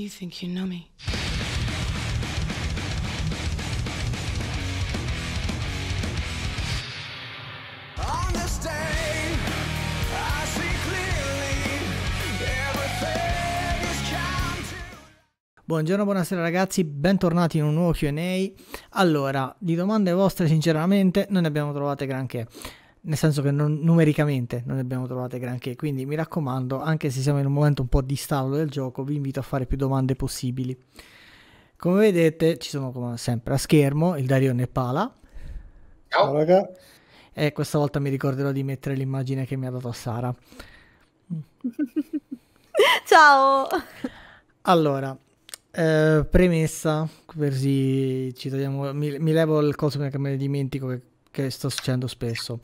You think you know me. Buongiorno, buonasera ragazzi, bentornati in un nuovo QA. Allora, di domande vostre sinceramente non ne abbiamo trovate granché nel senso che non, numericamente non ne abbiamo trovate granché, quindi mi raccomando, anche se siamo in un momento un po' di stallo del gioco, vi invito a fare più domande possibili. Come vedete ci sono come sempre a schermo il Darion Darione Pala. Ciao raga. E questa volta mi ricorderò di mettere l'immagine che mi ha dato Sara. Ciao. Allora, eh, premessa, così ci togliamo, mi, mi levo il coso che me ne dimentico che, che sto succedendo spesso.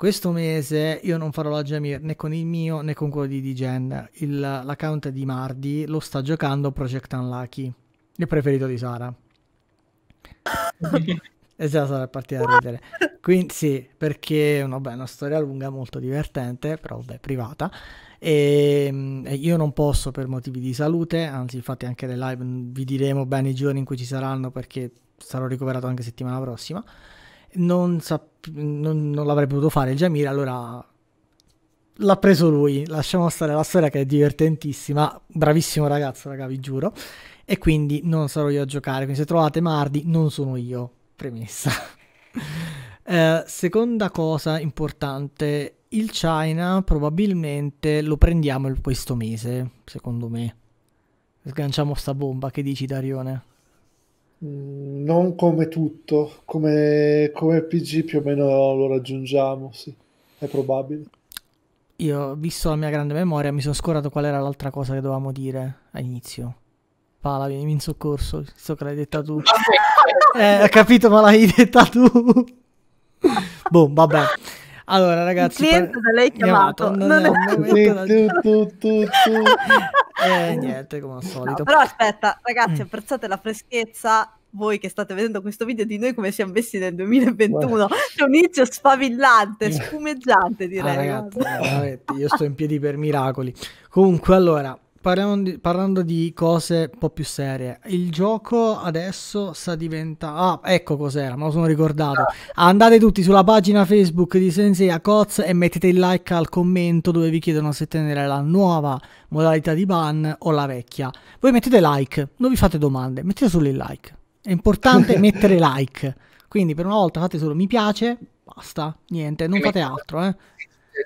Questo mese io non farò la Jamir né con il mio né con quello di DGen. L'account di Mardi lo sta giocando Project Unlucky, il preferito di Sara. e già sarà partita a ridere. Quindi sì, perché vabbè, è una storia lunga, molto divertente, però vabbè, privata. E, ehm, e io non posso per motivi di salute, anzi infatti anche le live vi diremo bene i giorni in cui ci saranno perché sarò ricoverato anche settimana prossima non, sap- non, non l'avrei potuto fare Jamir, allora l'ha preso lui. Lasciamo stare la storia che è divertentissima, bravissimo ragazzo, raga, vi giuro. E quindi non sarò io a giocare, quindi se trovate Mardi non sono io, premessa. eh, seconda cosa importante, il China probabilmente lo prendiamo questo mese, secondo me. Sganciamo sta bomba, che dici Darione? Mm, non come tutto, come, come PG più o meno lo raggiungiamo, sì, è probabile. Io, visto la mia grande memoria, mi sono scordato qual era l'altra cosa che dovevamo dire all'inizio. Pala, vieni in soccorso, so che l'hai detta tu. eh, ho capito, ma l'hai detta tu. boh, vabbè. Allora, ragazzi, il cliente da lei chiamato. Non, è, è E eh, eh, niente, come al solito. No, però aspetta, ragazzi, mm. apprezzate la freschezza voi che state vedendo questo video di noi come siamo messi nel 2021 è un inizio sfavillante, spumeggiante direi. Ah, ragazzi, io sto in piedi per miracoli. Comunque, allora, Parlando di, parlando di, cose un po' più serie, il gioco adesso sta diventando. Ah, ecco cos'era, me lo sono ricordato. Andate tutti sulla pagina Facebook di Sensei Akoz e mettete il like al commento dove vi chiedono se tenere la nuova modalità di ban o la vecchia. Voi mettete like, non vi fate domande, mettete solo il like. È importante mettere like. Quindi per una volta fate solo mi piace, basta, niente, non fate altro. Eh.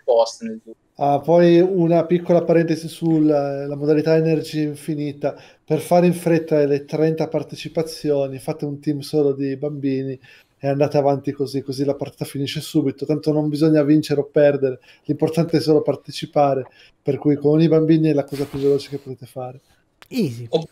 Post nel gruppo. Ah, poi una piccola parentesi sulla eh, modalità energia infinita. Per fare in fretta le 30 partecipazioni, fate un team solo di bambini e andate avanti così, così la partita finisce subito. Tanto non bisogna vincere o perdere, l'importante è solo partecipare. Per cui con i bambini è la cosa più veloce che potete fare. Easy. Oh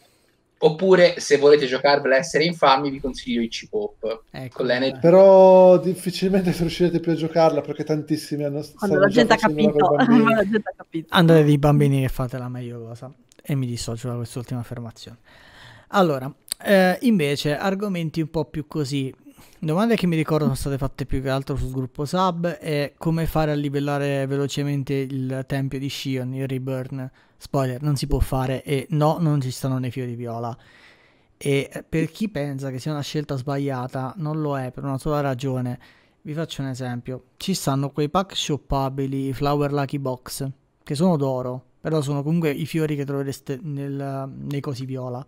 Oppure, se volete giocarvela essere infami, vi consiglio i C-Pop. Ecco, eh. Però difficilmente riuscirete più a giocarla perché tantissimi hanno Quando la gente, capito, la gente ha capito. Andatevi bambini che fate la meglio cosa. E mi dissocio da quest'ultima affermazione. Allora, eh, invece, argomenti un po' più così. Domande che mi ricordo sono state fatte più che altro sul gruppo sub è come fare a livellare velocemente il tempio di Shion, il Reburn spoiler, non si può fare e no, non ci stanno nei fiori viola. E eh, per chi pensa che sia una scelta sbagliata, non lo è per una sola ragione. Vi faccio un esempio. Ci stanno quei pack shoppabili i Flower Lucky Box, che sono d'oro, però sono comunque i fiori che trovereste nel, nei cosi viola.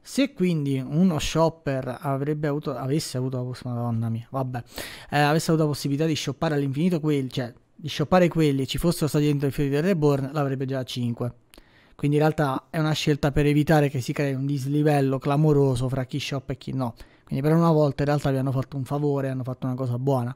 Se quindi uno shopper avuto, avesse avuto la possibilità, mia, vabbè, eh, avesse avuto la possibilità di shoppare all'infinito quel, cioè di shoppare quelli ci fossero stati dentro i fiori del Reborn, l'avrebbe già a 5. Quindi in realtà è una scelta per evitare che si crei un dislivello clamoroso fra chi shoppa e chi no. Quindi per una volta in realtà vi hanno fatto un favore, hanno fatto una cosa buona.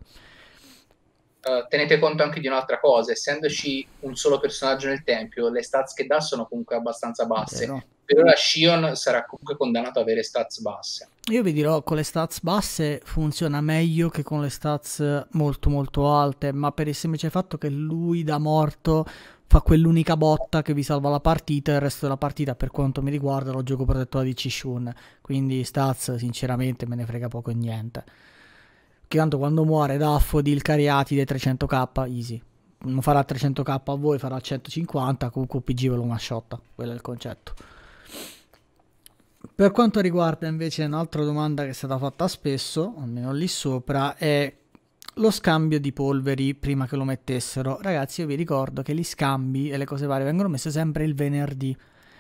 Uh, tenete conto anche di un'altra cosa, essendoci un solo personaggio nel tempio, le stats che dà sono comunque abbastanza basse. Vero. Per ora Shion sarà comunque condannato ad avere stats basse. Io vi dirò, con le stats basse funziona meglio che con le stats eh, molto molto alte, ma per il semplice fatto che lui da morto fa quell'unica botta che vi salva la partita, e il resto della partita per quanto mi riguarda lo gioco protetto da Cishun. quindi stats sinceramente me ne frega poco e niente. Che tanto quando muore Daffodil, di cariati dei 300k, easy. Non farà 300k a voi, farà 150, comunque PG ve lo una quello è il concetto. Per quanto riguarda invece un'altra domanda che è stata fatta spesso, almeno lì sopra, è lo scambio di polveri prima che lo mettessero. Ragazzi, io vi ricordo che gli scambi e le cose varie vengono messe sempre il venerdì.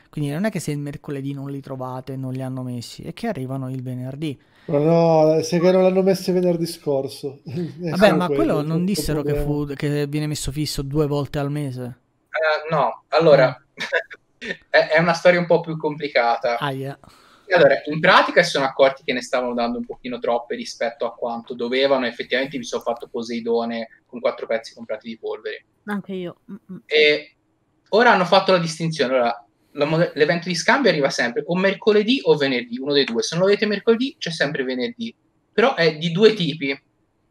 Quindi non è che se il mercoledì non li trovate, non li hanno messi, è che arrivano il venerdì. Ma no, se che non l'hanno messo venerdì scorso. Vabbè, ma quello, quello non dissero che, fu, che, viene messo fisso due volte al mese. Uh, no, allora, eh. è, è, una storia un po' più complicata. Ah, yeah. Allora, in pratica si sono accorti che ne stavano dando un pochino troppe rispetto a quanto dovevano. Effettivamente mi sono fatto Poseidone con quattro pezzi comprati di polvere. Anche io. Mm-mm. E ora hanno fatto la distinzione. Allora, la, l'evento di scambio arriva sempre o mercoledì o venerdì, uno dei due. Se non lo avete mercoledì, c'è sempre venerdì. Però è di due tipi,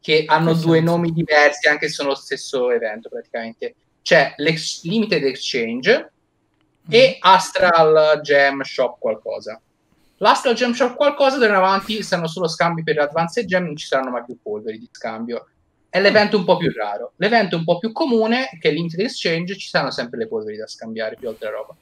che hanno che due senso. nomi diversi, anche se sono lo stesso evento praticamente. C'è l'Ex- Limited Exchange, Mm-hmm. e Astral Gem Shop qualcosa. L'Astral Gem Shop qualcosa da in avanti saranno solo scambi per Advanced Gem, non ci saranno mai più polveri di scambio. È l'evento un po' più raro. L'evento un po' più comune, che è l'Inter Exchange, ci saranno sempre le polveri da scambiare, più altra roba.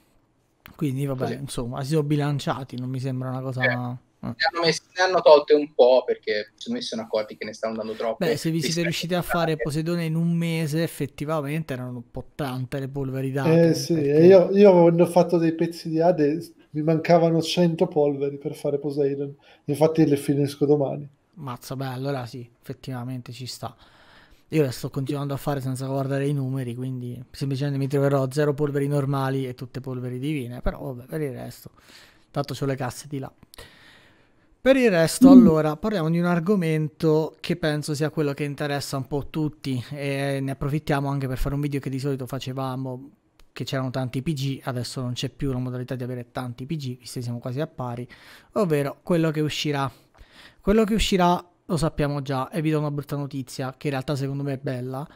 Quindi vabbè, Così. insomma, si sono bilanciati, non mi sembra una cosa... Eh ne eh. hanno, messo, ne hanno, tolte un po' perché mi sono accorti che ne stanno dando troppe. Beh, se vi siete riusciti a fare Poseidone in un mese, effettivamente erano un po' tante le polveri date. Eh sì, perché... io, io ne ho fatto dei pezzi di Ade, mi mancavano 100 polveri per fare Poseidon, infatti le finisco domani. Mazza, beh, allora sì, effettivamente ci sta. Io le sto continuando a fare senza guardare i numeri, quindi semplicemente mi troverò zero polveri normali e tutte polveri divine, però vabbè, per il resto, tanto ho le casse di là. Per il resto, mm. allora, parliamo di un argomento che penso sia quello che interessa un po' tutti e ne approfittiamo anche per fare un video che di solito facevamo, che c'erano tanti PG, adesso non c'è più la modalità di avere tanti PG, visto che siamo quasi a pari, ovvero quello che uscirà. Quello che uscirà lo sappiamo già e vi do una brutta notizia, che in realtà secondo me è bella,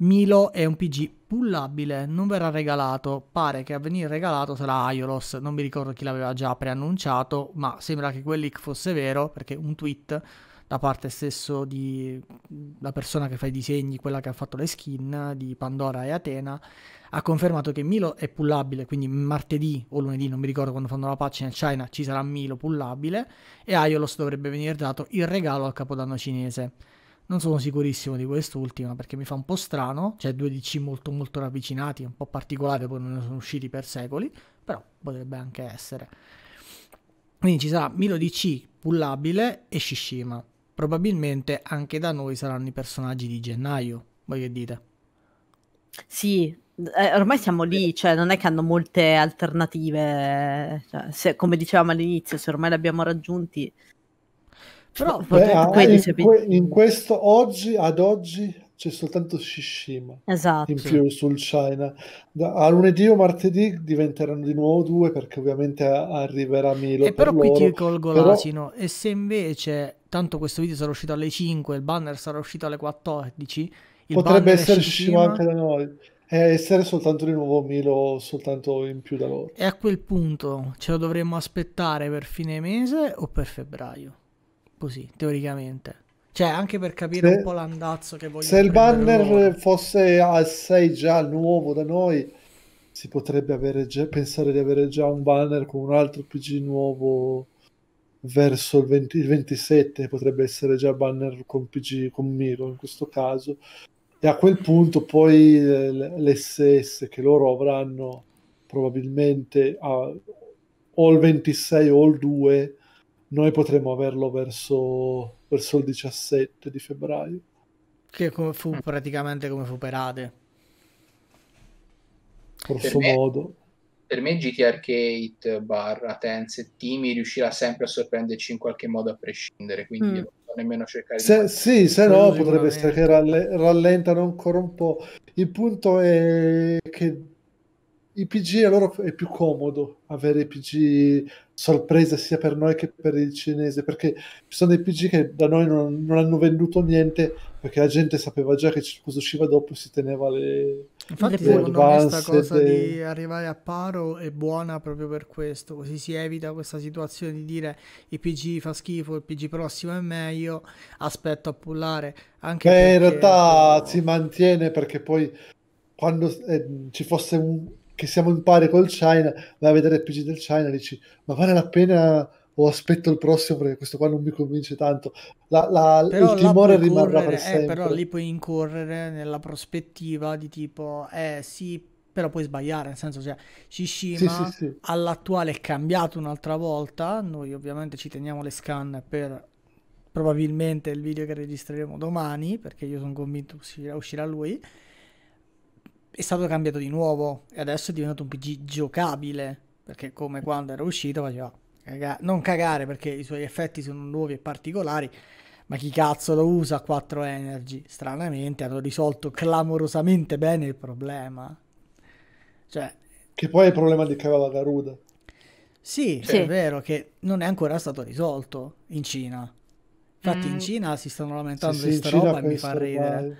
Milo è un PG pullabile, non verrà regalato, pare che a venire regalato sarà Iolos, non mi ricordo chi l'aveva già preannunciato, ma sembra che quel leak fosse vero, perché un tweet da parte stesso della persona che fa i disegni, quella che ha fatto le skin di Pandora e Atena, ha confermato che Milo è pullabile, quindi martedì o lunedì, non mi ricordo quando fanno la patch nel China, ci sarà Milo pullabile e Iolos dovrebbe venire dato il regalo al Capodanno cinese. Non sono sicurissimo di quest'ultima perché mi fa un po' strano, c'è due DC molto molto ravvicinati, un po' particolari, poi non ne sono usciti per secoli, però potrebbe anche essere. Quindi ci sarà Milo DC, Pullabile e Shishima. Probabilmente anche da noi saranno i personaggi di gennaio, voi che dite? Sì, eh, ormai siamo lì, cioè non è che hanno molte alternative, cioè, se, come dicevamo all'inizio, se ormai li abbiamo raggiunti però Beh, ah, in, que- in, questo oggi, ad oggi, c'è soltanto Shishima esatto. in più sul China. Da, a lunedì o martedì diventeranno di nuovo due perché ovviamente arriverà Milo. E però per qui ti colgo però... l'asino. E se invece, tanto questo video sarà uscito alle 5, il banner sarà uscito alle 14, potrebbe essere Shishima anche da noi e essere soltanto di nuovo Milo soltanto in più da loro. E a quel punto ce lo dovremmo aspettare per fine mese o per febbraio? così, teoricamente. Cioè, anche per capire se, un po' l'andazzo che voglio Se il banner loro. fosse assai già nuovo da noi, si potrebbe già, pensare di avere già un banner con un altro PG nuovo verso il, 20, il 27, potrebbe essere già banner con PG, con Miro in questo caso. E a quel punto poi eh, l'SS che loro avranno probabilmente a, o il 26 o il 2 noi potremo averlo verso, verso il 17 di febbraio. Che come fu praticamente come fu per Ade. Grosso per me, modo. Per me GT Arcade barra Tense Timi riuscirà sempre a sorprenderci in qualche modo a prescindere, quindi mm. non nemmeno cercare se, di... Sì, se no potrebbe essere che ralle, rallentano ancora un po'. Il punto è che i PG allora è più comodo avere i PG sorpresa sia per noi che per il cinese perché ci sono dei PG che da noi non, non hanno venduto niente perché la gente sapeva già che cosa usciva dopo si teneva le infatti le secondo me questa cosa e... di arrivare a paro è buona proprio per questo così si evita questa situazione di dire il PG fa schifo il PG prossimo è meglio aspetto a pullare anche Beh, perché... in realtà si mantiene perché poi quando eh, ci fosse un che siamo in pari col China, vai a vedere PG del China e dici ma vale la pena o aspetto il prossimo perché questo qua non mi convince tanto. La, la, il timore rimarrà per sempre. Eh, però lì puoi incorrere nella prospettiva di tipo, eh sì, però puoi sbagliare, nel senso, cioè, Shishima sì, sì, sì. all'attuale è cambiato un'altra volta, noi ovviamente ci teniamo le scan per probabilmente il video che registreremo domani, perché io sono convinto uscirà, uscirà lui, è stato cambiato di nuovo e adesso è diventato un PG giocabile, perché come quando era uscito faceva caga non cagare perché i suoi effetti sono nuovi e particolari, ma chi cazzo lo usa a 4 Energy? Stranamente hanno risolto clamorosamente bene il problema. Cioè, che poi è il problema di Cavalla Garuda. Sì, sì, è vero che non è ancora stato risolto in Cina. Infatti mm. in Cina si stanno lamentando sì, di sta roba e mi fa ridere. Vai.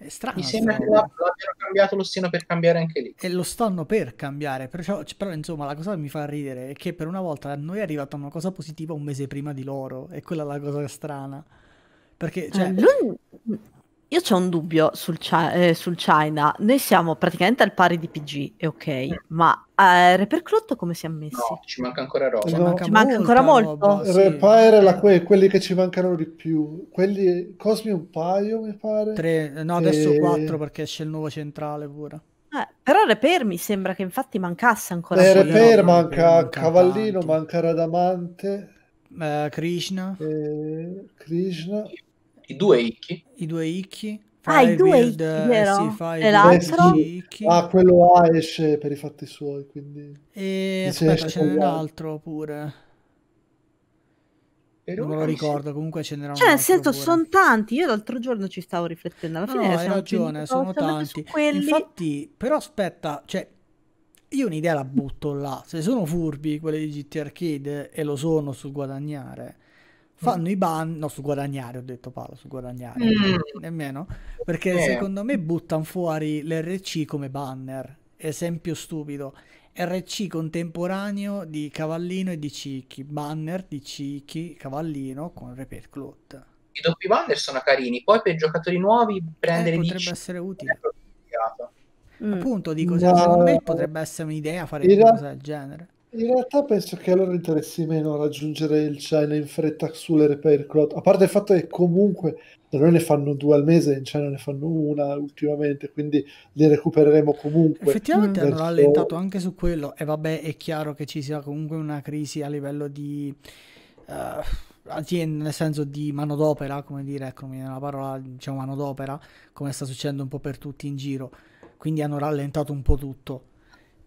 È strano. Mi sembra cioè, che l'abbiano cambiato lo stino per cambiare anche lì. E lo stanno per cambiare, perciò, però insomma la cosa che mi fa ridere è che per una volta a noi è arrivata una cosa positiva un mese prima di loro, e quella è la cosa strana. Perché, cioè... Ah, io ho un dubbio sul, eh, sul, China. Noi siamo praticamente al pari di PG, è ok, mm. ma eh, Reperclotto come si è messo? No, ci manca ancora roba. No, manca ci manca ancora molto. Roba, sì. Repire la que- eh. quelli che ci mancano di più. Quelli Cosmi un paio, mi pare. Tre, no, adesso e... quattro perché c'è il nuovo centrale pure. Eh, però Repair mi sembra che infatti mancasse ancora. Eh, Repair manca, manca Cavallino, tanto. manca Radamante. Eh, Krishna. Eh, Krishna. I due Ikki. I due Ikki. Ah, i due Ikki, eh, vero? Sì, e l'altro? Eh, ah, quello A esce per i fatti suoi, quindi... E Dice aspetta, ce n'è un altro pure. Non me lo ricordo, comunque ce n'era un Cioè, nel senso, sono tanti. Io l'altro giorno ci stavo riflettendo. Alla fine no, hai ragione, sono tanti. Quelli... Infatti, però aspetta, cioè, io un'idea la butto là. Se sono furbi quelli di GT Arcade, e lo sono sul guadagnare fanno i ban, no su guadagnare ho detto Paolo, su guadagnare, mm. nemmeno, perché eh. secondo me buttano fuori l'RC come banner, esempio stupido, RC contemporaneo di Cavallino e di Cicchi, banner di Cicchi, Cavallino con Repeat Clot I doppi banner sono carini, poi per giocatori nuovi prendere eh, potrebbe bici, essere utile. Mm. Appunto, dico, no. secondo me potrebbe essere un'idea fare una cosa del genere. In realtà penso che allora interessi meno raggiungere il China in fretta sulle repair cloud, a parte il fatto che comunque da cioè, noi ne fanno due al mese, in China ne fanno una ultimamente, quindi le recupereremo comunque. Effettivamente verso... hanno rallentato anche su quello e vabbè è chiaro che ci sia comunque una crisi a livello di... Uh aziende nel senso di manodopera, come dire, ecco, mi viene la parola, diciamo manodopera, come sta succedendo un po' per tutti in giro. Quindi hanno rallentato un po' tutto.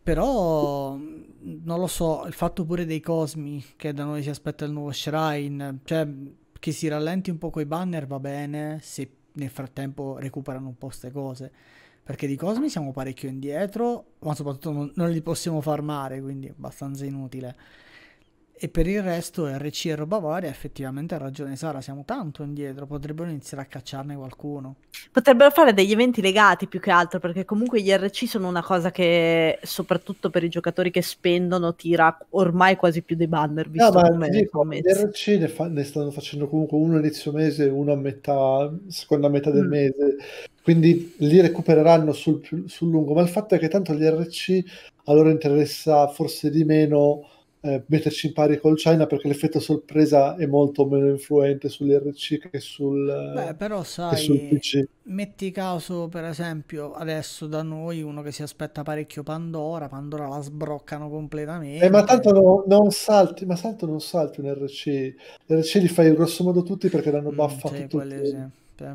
Però non lo so, il fatto pure dei cosmi che da noi si aspetta il nuovo shrine, cioè che si rallenti un po' coi banner va bene se nel frattempo recuperano un po' queste cose. Perché di cosmi siamo parecchio indietro, ma soprattutto non, non li possiamo farmare, quindi è abbastanza inutile. E per il resto RC e roba varia, effettivamente ha ragione Sara, siamo tanto indietro, potrebbero iniziare a cacciarne qualcuno. Potrebbero fare degli eventi legati più che altro, perché comunque gli RC sono una cosa che, soprattutto per i giocatori che spendono, tira ormai quasi più dei banner, visto no, come dico, gli RC ne, fa- ne, stanno facendo comunque uno inizio mese e uno a metà, seconda metà del mm. mese, quindi li recupereranno sul, sul lungo, ma il fatto è che tanto gli RC a loro interessa forse di meno eh, metterci in pari col China perché l'effetto sorpresa è molto meno influente sull'RC che sul, eh, Beh, però, sai, che sul PC. Metti caso, per esempio, adesso da noi uno che si aspetta parecchio Pandora, Pandora la sbroccano completamente. Eh, ma tanto no, non salti, ma tanto non salti un RC. L'RC li fai grossomodo tutti perché l'hanno baffato mm, sì, tutti. Quelle, sì. Cioè,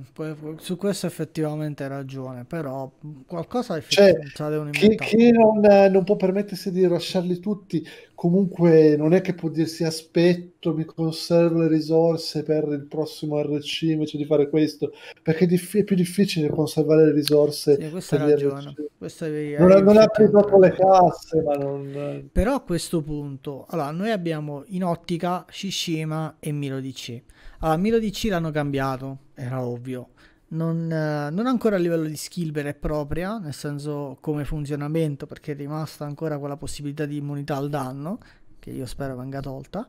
su questo effettivamente hai ragione, però qualcosa effettivamente cioè, chi, Che, non, non, può permettersi di lasciarli tutti, comunque non è che può dirsi aspetto, mi conservo le risorse per il prossimo RC invece di fare questo, perché è, dif- è più difficile conservare le risorse. Sì, questa è ragione. Questa è non, ha più proprio le casse, ma non... Però a questo punto, allora, noi abbiamo in ottica Shishima e Milo DC allora, Miro DC l'hanno cambiato, era ovvio. Non, eh, non, ancora a livello di skill vera e propria, nel senso come funzionamento, perché è rimasta ancora quella possibilità di immunità al danno, che io spero venga tolta.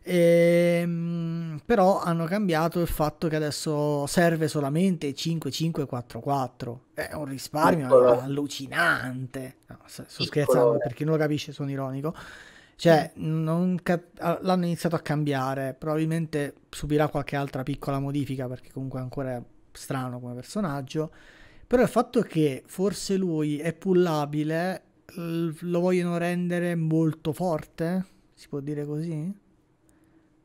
E, ehm, però hanno cambiato il fatto che adesso serve solamente 5-5-4-4 È un risparmio allucinante. No, sto scherzando, per chi non lo capisce sono ironico. Cioè, cap- l'hanno iniziato a cambiare, probabilmente subirà qualche altra piccola modifica perché comunque ancora è strano come personaggio, però il fatto che forse lui è pullabile lo vogliono rendere molto forte, si può dire così?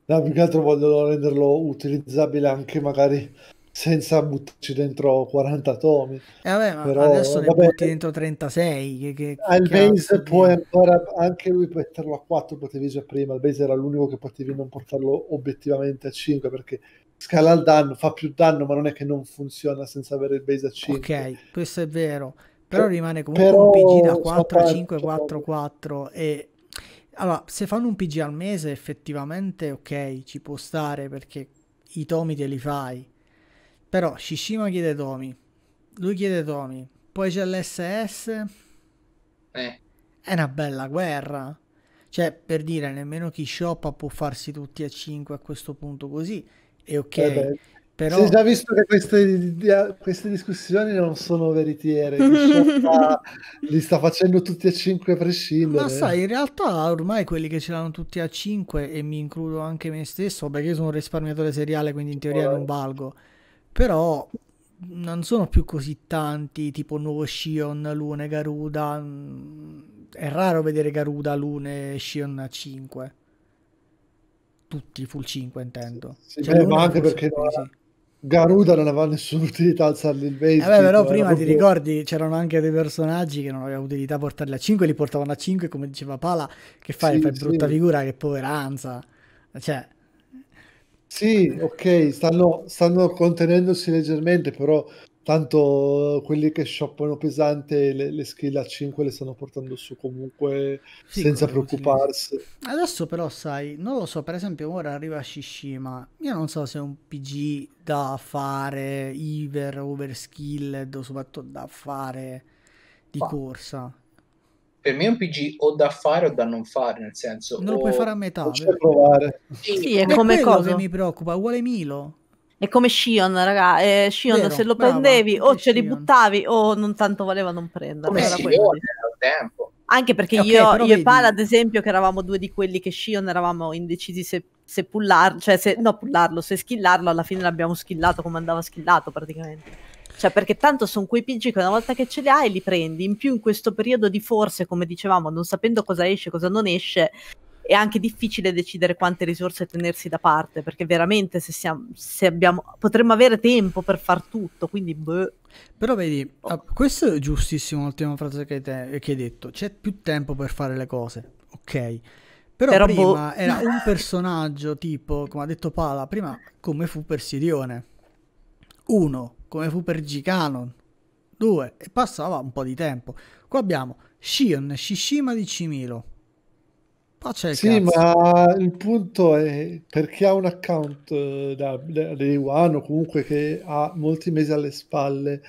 No, più che altro vogliono renderlo utilizzabile anche magari senza buttarci dentro 40 tomi. Eh vabbè, Però, adesso vabbè, ne butti dentro 36. Che, che, al ah, base puoi ancora anche lui metterlo a 4, potevi già prima, il base era l'unico che potevi non portarlo obiettivamente a 5 perché scala il danno, fa più danno, ma non è che non funziona senza avere il base a 5. Ok, questo è vero. Però rimane comunque però, un PG da 4 a 5, 4, 4 e allora, se fanno un PG al mese effettivamente ok, ci può stare perché i tomi te li fai però Shishima chiede Tomi, lui chiede Tomi, poi c'è l'SS. Eh. È una bella guerra. Cioè, per dire, nemmeno chi shoppa può farsi tutti a 5 a questo punto così. E ok, eh però... Si è già visto che queste, queste, discussioni non sono veritiere, li sta facendo tutti a 5 a prescindere. Ma sai, in realtà ormai quelli che ce l'hanno tutti a 5 e mi includo anche me stesso, perché io sono un risparmiatore seriale, quindi in teoria oh, non valgo però non sono più così tanti, tipo Nuovo Shion, Lune, Garuda. Mm, è raro vedere Garuda, Lune, Shion 5. Tutti full 5 intendo. Sì, cioè, beh, ma anche perché no, Garuda non aveva nessuna utilità alzarli il base. Eh, vabbè, però prima proprio... ti ricordi c'erano anche dei personaggi che non avevano utilità a portarli a 5, li portavano a 5 come diceva Pala, che fai, sì, fai brutta figura, che poveranza. Cioè, sì, ok, stanno, stanno contenendosi leggermente, però tanto eh, quelli che shoppano pesante le, le skill a 5 le stanno portando su comunque sì, senza preoccuparsi adesso però sai non lo so per esempio ora arriva Shishima io non so se è un PG da fare iver overskilled o soprattutto da fare di Ma. corsa per me è un PG o da fare o da non fare, nel senso... Non lo puoi fare a metà. Sì, sì, è come cosa. mi preoccupa, uguale Milo. È come Shion, raga. Eh, Shion, Vero, se lo brava, prendevi o ce li buttavi o non tanto valeva non prenderlo. Come Shion, tempo. Anche perché okay, io, io e Pala, ad esempio, che eravamo due di quelli che Shion eravamo indecisi se, se pullarlo, cioè se, no pullarlo, se skillarlo, alla fine l'abbiamo skillato come andava skillato praticamente. Cioè, perché tanto sono quei PG che una volta che ce li hai li prendi. In più, in questo periodo di forse, come dicevamo, non sapendo cosa esce e cosa non esce, è anche difficile decidere quante risorse tenersi da parte, perché veramente se, siamo, se abbiamo, potremmo avere tempo per far tutto, quindi beh. Però vedi, oh. Ah, questo è giustissimo l'ultima frase che, te, eh, che hai detto, c'è più tempo per fare le cose, ok? Però, Però prima boh. era un personaggio tipo, come ha detto Pala, prima come fu Persirione. Uno, come fu per G-Canon 2 e passava un po' di tempo. Qua abbiamo Shion Shishima di Cimilo. Paccia sì, cazzo. ma il punto è perché ha un account eh, da, Day One o comunque che ha molti mesi alle spalle.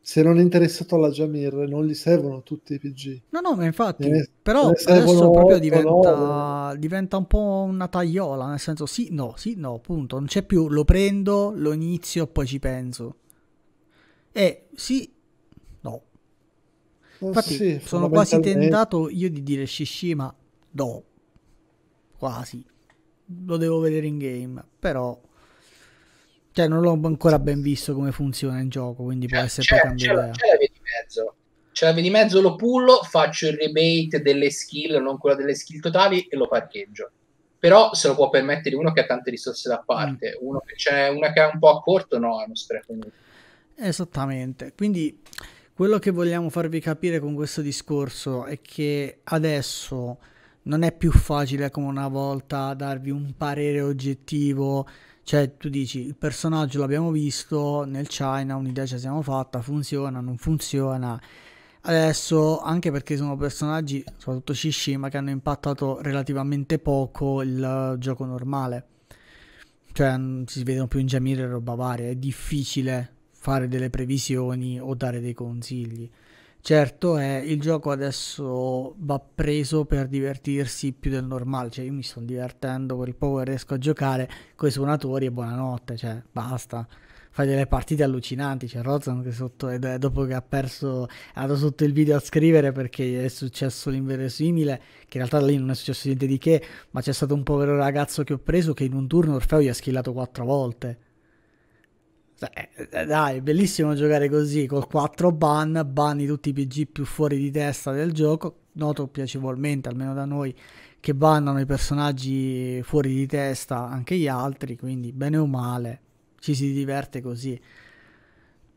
Se non è interessato alla Jamir, non gli servono tutti i PG. No, no, ma infatti, ne, però ne adesso proprio diventa, diventa, un po' una tagliola, nel senso sì, no, sì, no, punto. Non c'è più, lo prendo, lo inizio, poi ci penso è eh, sì, no. Eh, Infatti sì, sono quasi tentato io di dire Shishima no, quasi. Lo devo vedere in game, però... Cioè, non l'ho ancora ben visto come funziona il gioco, quindi cioè, può essere c'è, cioè, poi cambiare. C'è, c'è la di mezzo. C'è la via di mezzo, lo pullo, faccio il rebate delle skill, non quella delle skill totali, e lo parcheggio. Però se lo può permettere uno che ha tante risorse da parte, mm. uno che c'è una che è un po' a corto, no, è uno spreco. Esattamente, quindi quello che vogliamo farvi capire con questo discorso è che adesso non è più facile come una volta darvi un parere oggettivo, cioè tu dici il personaggio l'abbiamo visto nel China, un'idea ci siamo fatta, funziona, non funziona. Adesso, anche perché sono personaggi, soprattutto Shishima, che hanno impattato relativamente poco il gioco normale. Cioè, si vedono più in Jamir e roba varia, è difficile fare delle previsioni o dare dei consigli. Certo è, il gioco adesso va preso per divertirsi più del normale, cioè io mi sto divertendo il poco che riesco a giocare con i suonatori e buonanotte, cioè basta. Fai delle partite allucinanti, c'è cioè, Rozan che sotto, dopo che ha perso, è andato sotto il video a scrivere perché è successo l'inverosimile, che in realtà lì non è successo niente di che, ma c'è stato un povero ragazzo che ho preso che in un turno Orfeo gli ha schillato quattro volte cioè, eh, eh, dai, è bellissimo giocare così col 4 ban, banni tutti i PG più fuori di testa del gioco. Noto piacevolmente, almeno da noi, che bannano i personaggi fuori di testa anche gli altri. Quindi, bene o male, ci si diverte così.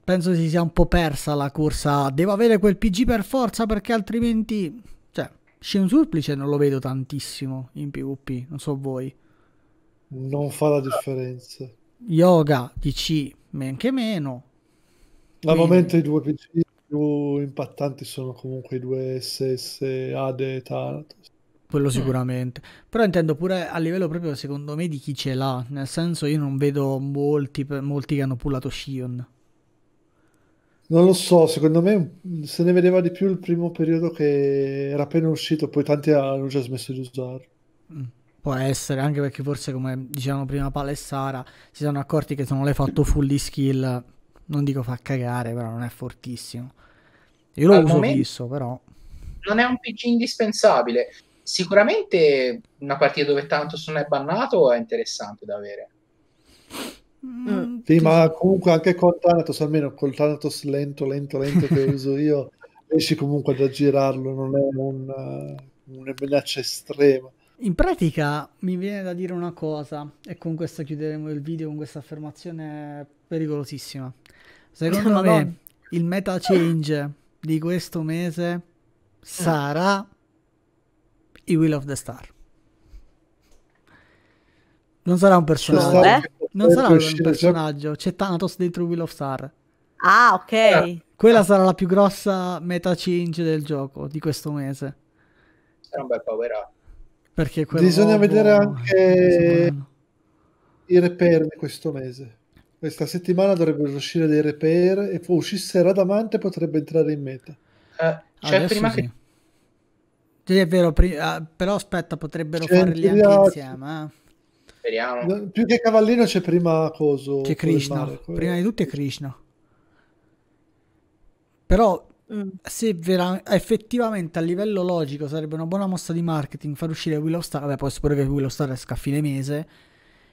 Penso si sia un po' persa la corsa. Devo avere quel PG per forza perché altrimenti. Cioè, Shin Surplice non lo vedo tantissimo in PvP. Non so voi. Non fa la differenza. Yoga PC, ma anche meno. Al momento i due PC più impattanti sono comunque i due SS, Ade e Thanatos quello mm. sicuramente. Mm. Però intendo pure a livello proprio, secondo me, di chi ce l'ha. Nel senso, io non vedo molti, molti che hanno pullato Shion. Non lo so, secondo me se ne vedeva di più il primo periodo che era appena uscito, poi tanti hanno già smesso di usarlo. Mm. Può essere, anche perché forse come dicevamo prima Pale e Sara si sono accorti che se non l'hai fatto full di skill, non dico fa cagare, però non è fortissimo. Io lo Al uso fisso, però. Non è un PC indispensabile. Sicuramente una partita dove tanto sono è bannato è interessante da avere. Mm, mm sì, ma comunque anche col Thanatos, almeno col Thanatos lento, lento, lento che uso io, riesci comunque ad aggirarlo, non è un, eh, una minaccia estrema. In pratica mi viene da dire una cosa, e con questo chiuderemo il video con questa affermazione pericolosissima. Secondo me il meta change di questo mese sarà i Will of the Star. Non sarà un personaggio. Cioè, non sarà un personaggio. C'è Thanatos dentro Will of Star. Ah, ok. Quella sarà la più grossa meta change del gioco di questo mese. Sarà un bel power up. Perché Bisogna vedere anche i repair di questo mese. Questa settimana dovrebbero uscire dei repair e poi uscisse Radamante potrebbe entrare in meta. Eh, cioè, prima sì. che sì, è vero, ah, però aspetta, potrebbero c'è farli prima... anche insieme. Eh? Speriamo. Più che Cavallino c'è prima Coso. C'è Krishna. Mare, eh. prima di tutto è Krishna. Però Mm. Se vera- effettivamente a livello logico sarebbe una buona mossa di marketing far uscire Willow Star, beh poi spero che Willow Star esca a fine mese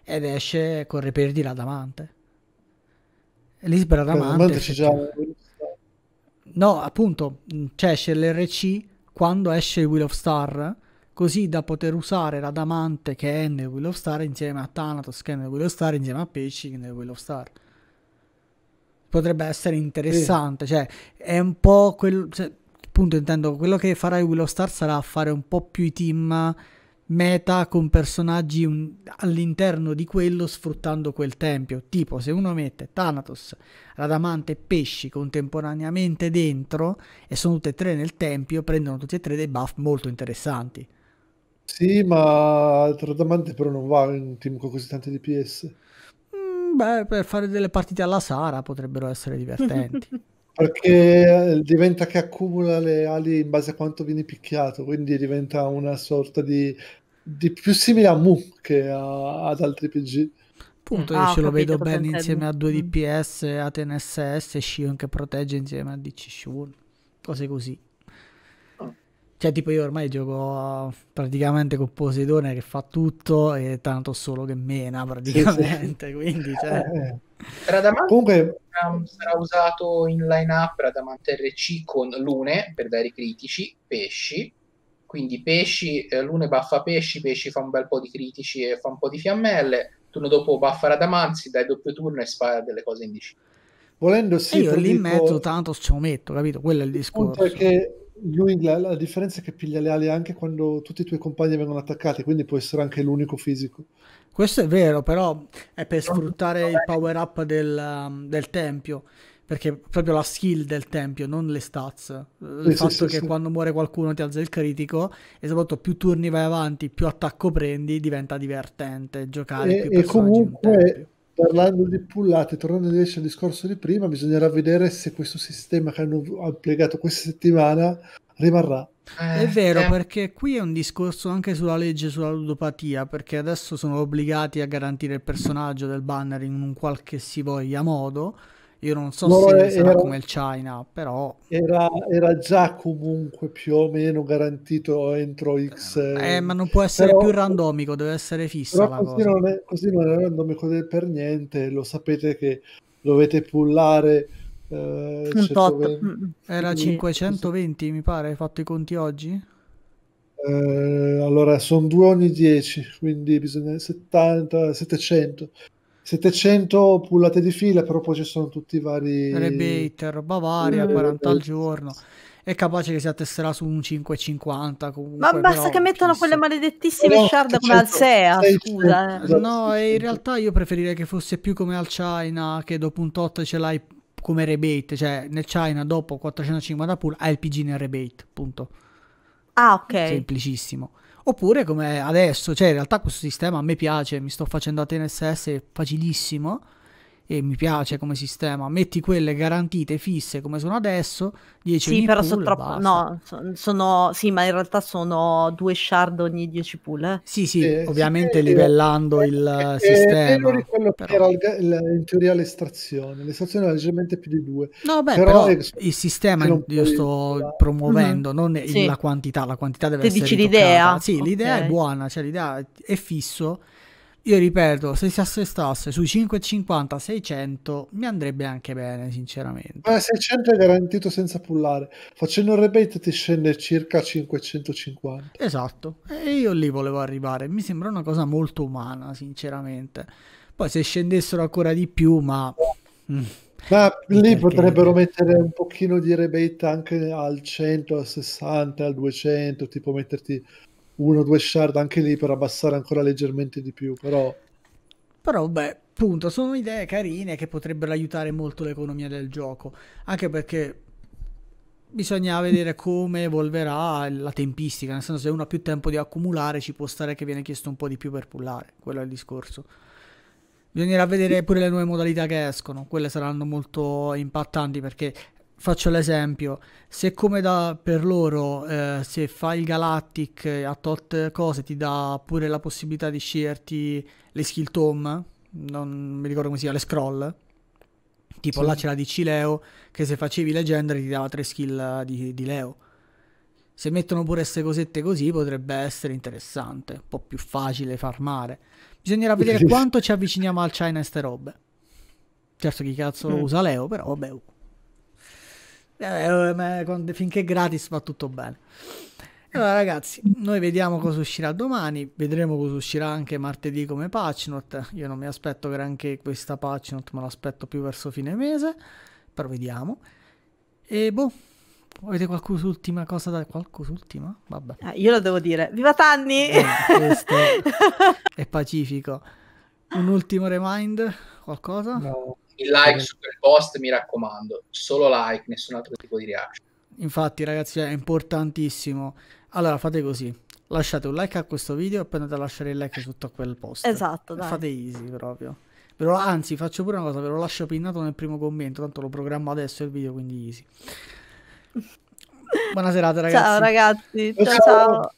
ed esce con Reperdi l'Adamante. Lisbera Adamante. C'è già... No, appunto, mm, cioè esce l'RC quando esce Will of Star, così da poter usare l'Adamante che è nel Will of Star insieme a Thanatos che è nel Will of Star insieme a Pesci che è nel Will of Star potrebbe essere interessante. Sì. Cioè, è un po' quel. Cioè, appunto, intendo quello che farai Willow Star sarà fare un po' più i team meta con personaggi un, all'interno di quello sfruttando quel tempio. Tipo, se uno mette Thanatos, Radamante e Pesci contemporaneamente dentro e sono tutte e tre nel tempio, prendono tutti e tre dei buff molto interessanti. Sì, ma Radamante però non va in un team con così tanti DPS. Beh, per fare delle partite alla Sara potrebbero essere divertenti. Perché diventa che accumula le ali in base a quanto vieni picchiato, quindi diventa una sorta di, di più simile a Mu che a, ad altri PG. Punto, ah, io ah, ce lo vedo bene insieme a 2 mm. DPS, Aten SS, Shion che protegge insieme a DC Shun, cose così. Cioè, tipo, io ormai gioco praticamente con Poseidone che fa tutto e tanto solo che mena praticamente. Quindi, cioè... Eh. Radamante Comunque... Um, sarà usato in lineup up Radamante RC con Lune per vari critici, Pesci. Quindi pesci, eh, Lune baffa Pesci, Pesci fa un bel po' di critici e fa un po' di fiammelle. Turno dopo baffa Radamanzi, dai doppio turno e spara delle cose in 10. Volendo sì, e io lì in mezzo tanto lo metto, capito? Quello è il discorso. Perché lui la, la, differenza è che piglia le ali anche quando tutti i tuoi compagni vengono attaccati, quindi può essere anche l'unico fisico. Questo è vero, però è per sfruttare il power up del, um, del tempio, perché proprio la skill del tempio, non le stats. Il sì, fatto sì, che sì. quando muore qualcuno ti alza il critico e soprattutto più turni vai avanti, più attacco prendi, diventa divertente giocare. E, più e comunque parlando di pullate, tornando invece al discorso di prima, bisognerà vedere se questo sistema che hanno applicato questa settimana rimarrà. Eh, è vero, eh. perché qui è un discorso anche sulla legge sulla ludopatia, perché adesso sono obbligati a garantire il personaggio del banner in un qualche si voglia modo io non so no, se eh, era, come il China, però... Era, era, già comunque più o meno garantito entro X... Eh, eh ma non può essere però, più randomico, deve essere fissa la così cosa. Non è, così non è randomico per niente, lo sapete che dovete pullare... Eh, 120, era 520 sì. mi pare, hai fatto i conti oggi? Eh, allora, sono due ogni 10, quindi bisogna 70, 700. 700 pullate di fila, però poi ci sono tutti i vari... Rebater, Bavaria, eh, Rebater. 40 al eh. giorno. È capace che si attesterà su un 5,50 comunque. Ma basta però, che mettano quelle maledettissime no, shard come Alsea, scusa. Eh. Esatto, no, in realtà io preferirei che fosse più come al China, che dopo un tot ce l'hai come rebate, cioè nel China dopo 450 pull hai il PG nel rebate, punto. Ah, ok. Semplicissimo. Oppure come adesso, cioè in realtà questo sistema a me piace, mi sto facendo ATNSS facilissimo e mi piace come sistema. Metti quelle garantite fisse come sono adesso, 10 sì, però pull, sono troppo, no, sono, sì, ma in realtà sono due shard ogni 10 pool, Eh? Sì, sì, eh, ovviamente sì, eh, livellando eh, il eh, eh, sistema. Eh, quello però... che era il, in teoria l'estrazione, l'estrazione era leggermente più di due. No, beh, però, però il sistema io puoi... sto promuovendo, mm-hmm. non sì. la quantità, la quantità deve Te essere dici l'idea? Sì, l'idea okay. è buona, cioè l'idea è fisso io ripeto, se si assestasse sui 5,50 600 mi andrebbe anche bene, sinceramente. Ma 600 è garantito senza pullare. Facendo un rebate ti scende circa 550. Esatto, e io lì volevo arrivare. Mi sembra una cosa molto umana, sinceramente. Poi se scendessero ancora di più, ma... Mm, ma lì potrebbero mettere un pochino di rebate anche al 100, al 60, al 200, tipo metterti uno o due shard anche lì per abbassare ancora leggermente di più, però... Però beh, appunto, sono idee carine che potrebbero aiutare molto l'economia del gioco, anche perché bisogna vedere come evolverà la tempistica, nel senso se uno ha più tempo di accumulare ci può stare che viene chiesto un po' di più per pullare, quello è il discorso. Bisognerà vedere pure le nuove modalità che escono, quelle saranno molto impattanti perché faccio l'esempio, se come da per loro eh, se fai il Galactic a tot cose ti dà pure la possibilità di sceglierti le skill tom, non mi ricordo come si chiama, le scroll, tipo sì. là c'era di Cileo che se facevi leggendary ti dava tre skill eh, di, di Leo. Se mettono pure queste cosette così potrebbe essere interessante, un po' più facile farmare. Bisognerà vedere quanto ci avviciniamo al China e ste robe. Certo chi cazzo lo mm. usa Leo, però vabbè. Eh, eh, finché è gratis va tutto bene. Allora ragazzi, noi vediamo cosa uscirà domani, vedremo cosa uscirà anche martedì come patch note. Io non mi aspetto granché questa patch note, me l'aspetto più verso fine mese, però vediamo. E boh, avete qualcos'ultima cosa da... qualcos'ultima? Vabbè. Ah, io lo devo dire. Viva Tanni! Eh, è pacifico. Un ultimo remind? Qualcosa? No il like su quel post mi raccomando solo like nessun altro tipo di reaction infatti ragazzi è importantissimo allora fate così lasciate un like a questo video e poi andate a lasciare il like sotto a quel post esatto dai. fate easy proprio però anzi faccio pure una cosa ve lo lascio pinnato nel primo commento tanto lo programmo adesso il video quindi easy buona serata ragazzi ciao ragazzi ciao ciao, ciao.